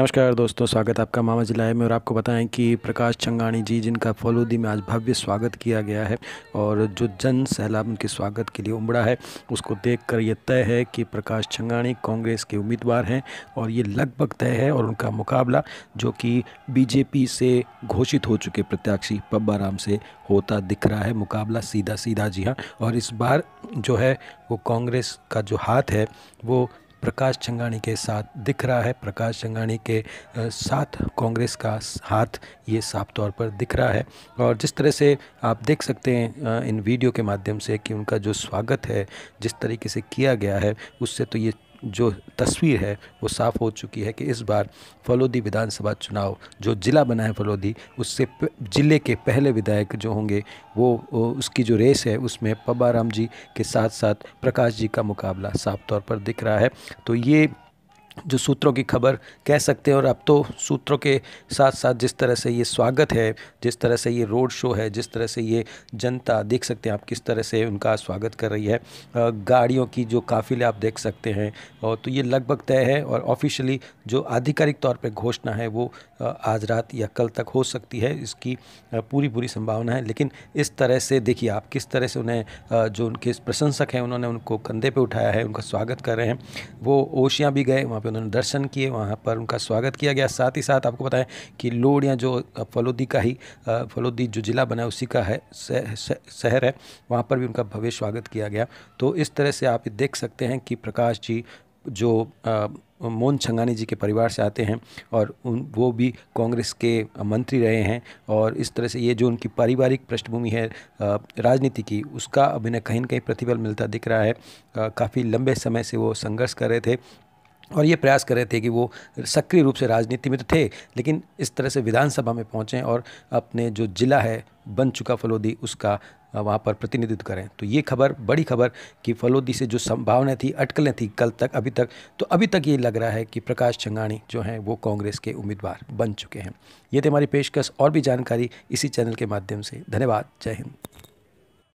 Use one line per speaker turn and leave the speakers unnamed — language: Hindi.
नमस्कार दोस्तों स्वागत आपका मामा जिला में और आपको बताएं कि प्रकाश चंगाणी जी जिनका फलोदी में आज भव्य स्वागत किया गया है और जो जन सैलाब उनके स्वागत के लिए उमड़ा है उसको देखकर ये तय है कि प्रकाश चंगाणी कांग्रेस के उम्मीदवार हैं और ये लगभग तय है और उनका मुकाबला जो कि बीजेपी से घोषित हो चुके प्रत्याशी पब्बाराम से होता दिख रहा है मुकाबला सीधा सीधा जी हाँ और इस बार जो है वो कांग्रेस का जो हाथ है वो प्रकाश चंगाणी के साथ दिख रहा है प्रकाश चंगाणी के साथ कांग्रेस का हाथ ये साफ तौर पर दिख रहा है और जिस तरह से आप देख सकते हैं इन वीडियो के माध्यम से कि उनका जो स्वागत है जिस तरीके से किया गया है उससे तो ये जो तस्वीर है वो साफ़ हो चुकी है कि इस बार फलोदी विधानसभा चुनाव जो ज़िला बना है फलोदी उससे ज़िले के पहले विधायक जो होंगे वो उसकी जो रेस है उसमें पब्बा राम जी के साथ साथ प्रकाश जी का मुकाबला साफ तौर पर दिख रहा है तो ये जो सूत्रों की खबर कह सकते हैं और अब तो सूत्रों के साथ साथ जिस तरह से ये स्वागत है जिस तरह से ये रोड शो है जिस तरह से ये जनता देख सकते हैं आप किस तरह से उनका स्वागत कर रही है गाड़ियों की जो काफ़िले आप देख सकते हैं और तो ये लगभग तय है और ऑफिशियली जो आधिकारिक तौर पर घोषणा है वो आज रात या कल तक हो सकती है इसकी पूरी पूरी संभावना है लेकिन इस तरह से देखिए आप किस तरह से उन्हें जो उनके प्रशंसक हैं उन्होंने उनको कंधे पर उठाया है उनका स्वागत कर रहे हैं वो ओशियाँ भी गए वहाँ पर उन्होंने दर्शन किए वहाँ पर उनका स्वागत किया गया साथ ही साथ आपको बताएं कि लोड या जो फलोदी का ही फलोदी जो ज़िला बना है उसी का है शहर है वहाँ पर भी उनका भव्य स्वागत किया गया तो इस तरह से आप देख सकते हैं कि प्रकाश जी जो मोहन छंगानी जी के परिवार से आते हैं और उन वो भी कांग्रेस के मंत्री रहे हैं और इस तरह से ये जो उनकी पारिवारिक पृष्ठभूमि है राजनीति की उसका अभी न कहीं ना कहीं प्रतिबल मिलता दिख रहा है काफ़ी लंबे समय से वो संघर्ष कर रहे थे और ये प्रयास कर रहे थे कि वो सक्रिय रूप से राजनीति में तो थे लेकिन इस तरह से विधानसभा में पहुँचें और अपने जो जिला है बन चुका फलोदी उसका वहाँ पर प्रतिनिधित्व करें तो ये खबर बड़ी खबर कि फलोदी से जो संभावनाएं थी अटकलें थी कल तक अभी तक तो अभी तक ये लग रहा है कि प्रकाश चंगाणी जो हैं वो कांग्रेस के उम्मीदवार बन चुके हैं ये थे हमारी पेशकश और भी जानकारी इसी चैनल के माध्यम से धन्यवाद जय हिंद